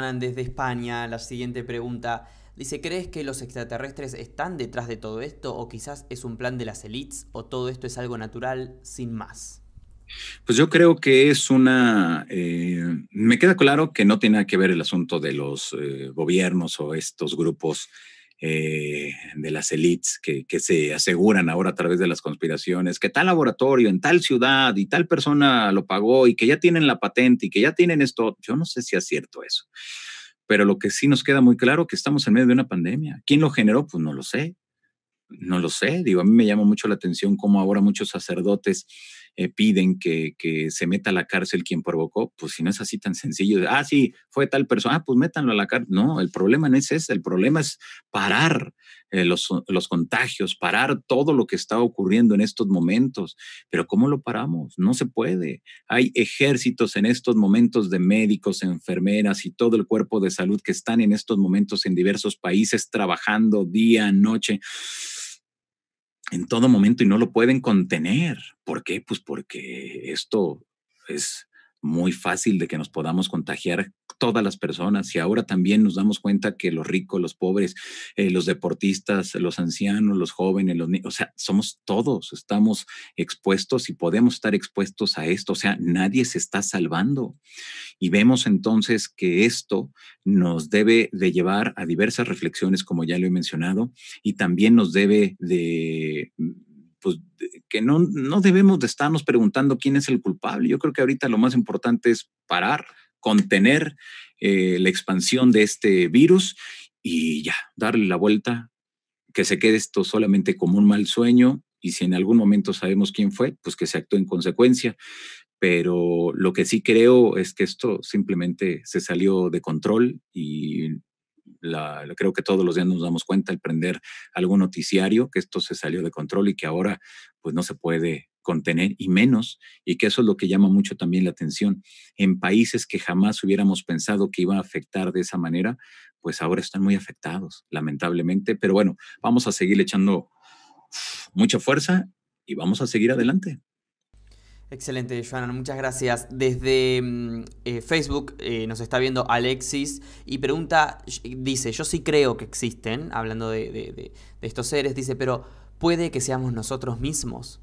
van desde España, la siguiente pregunta. Dice, ¿crees que los extraterrestres están detrás de todo esto o quizás es un plan de las elites o todo esto es algo natural sin más? Pues yo creo que es una... Eh, me queda claro que no tiene nada que ver el asunto de los eh, gobiernos o estos grupos eh, de las elites que, que, se aseguran ahora a través de las conspiraciones, que tal laboratorio en tal ciudad y tal persona lo pagó y que ya tienen la patente y que ya tienen esto. Yo no sé si es cierto eso. Pero lo que sí nos queda muy claro que estamos en medio de una pandemia. ¿Quién lo generó? Pues no lo sé no lo sé, digo, a mí me llama mucho la atención cómo ahora muchos sacerdotes eh, piden que, se meta a la cárcel quien provocó, pues si no es así tan sencillo, ah, sí, fue tal persona, ah, pues métanlo a la cárcel. No, el problema no es ese, el problema es parar eh, los, los, contagios, parar todo lo que está ocurriendo en estos momentos. Pero ¿cómo lo paramos? No se puede. Hay ejércitos en estos momentos de médicos, enfermeras y todo el cuerpo de salud que están en estos momentos en diversos países trabajando día, noche en todo momento y no lo pueden contener. ¿Por qué? Pues porque esto es muy fácil de que nos podamos contagiar todas las personas y ahora también nos damos cuenta que los ricos, los pobres, eh, los deportistas, los ancianos, los jóvenes, los niños, o sea, somos todos, estamos expuestos y podemos estar expuestos a esto, o sea, nadie se está salvando. Y vemos entonces que esto nos debe de llevar a diversas reflexiones, como ya lo he mencionado, y también nos debe de pues, que no, no debemos de estarnos preguntando quién es el culpable. Yo creo que ahorita lo más importante es parar, contener eh, la expansión de este virus y ya, darle la vuelta, que se quede esto solamente como un mal sueño y si en algún momento sabemos quién fue, pues que se actúe en consecuencia. Pero lo que sí creo es que esto simplemente se salió de control y creo que todos los días nos damos cuenta al prender algún noticiario que esto se salió de control y que ahora pues no se puede contener y menos, y que eso es lo que llama mucho también la atención. En países que jamás hubiéramos pensado que iba a afectar de esa manera, pues ahora están muy afectados, lamentablemente, pero bueno, vamos a seguir echando mucha fuerza y vamos a seguir adelante. Excelente, Joana, muchas gracias. Desde mm, eh, Facebook eh, nos está viendo Alexis y pregunta, dice, yo sí creo que existen, hablando de, estos seres, dice, pero ¿puede que seamos nosotros mismos?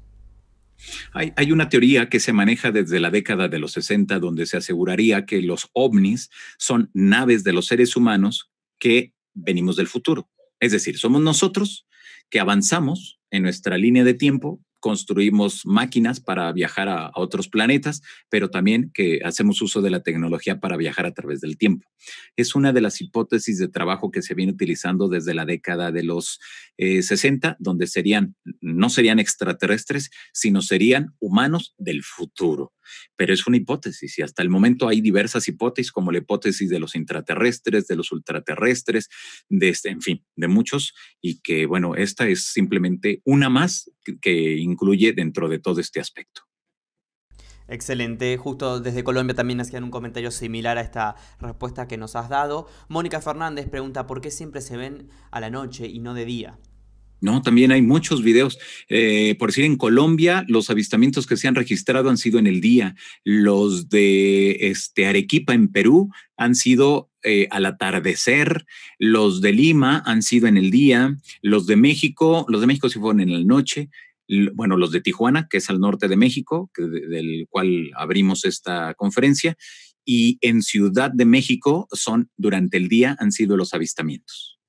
Hay, hay, una teoría que se maneja desde la década de los 60 donde se aseguraría que los ovnis son naves de los seres humanos que venimos del futuro. Es decir, somos nosotros que avanzamos en nuestra línea de tiempo construimos máquinas para viajar a, otros planetas, pero también que hacemos uso de la tecnología para viajar a través del tiempo. Es una de las hipótesis de trabajo que se viene utilizando desde la década de los 60, eh, donde serían, no serían extraterrestres, sino serían humanos del futuro pero es una hipótesis y hasta el momento hay diversas hipótesis como la hipótesis de los intraterrestres, de los ultraterrestres, de este, en fin, de muchos y que bueno, esta es simplemente una más que, que incluye dentro de todo este aspecto. Excelente, justo desde Colombia también hacían un comentario similar a esta respuesta que nos has dado. Mónica Fernández pregunta, ¿por qué siempre se ven a la noche y no de día? No, también hay muchos videos. Eh, por decir, en Colombia, los avistamientos que se han registrado han sido en el día. Los de este, Arequipa, en Perú, han sido eh, al atardecer. Los de Lima han sido en el día. Los de México, los de México sí fueron en la noche. Bueno, los de Tijuana, que es al norte de México, del cual abrimos esta conferencia. Y en Ciudad de México son durante el día han sido los avistamientos.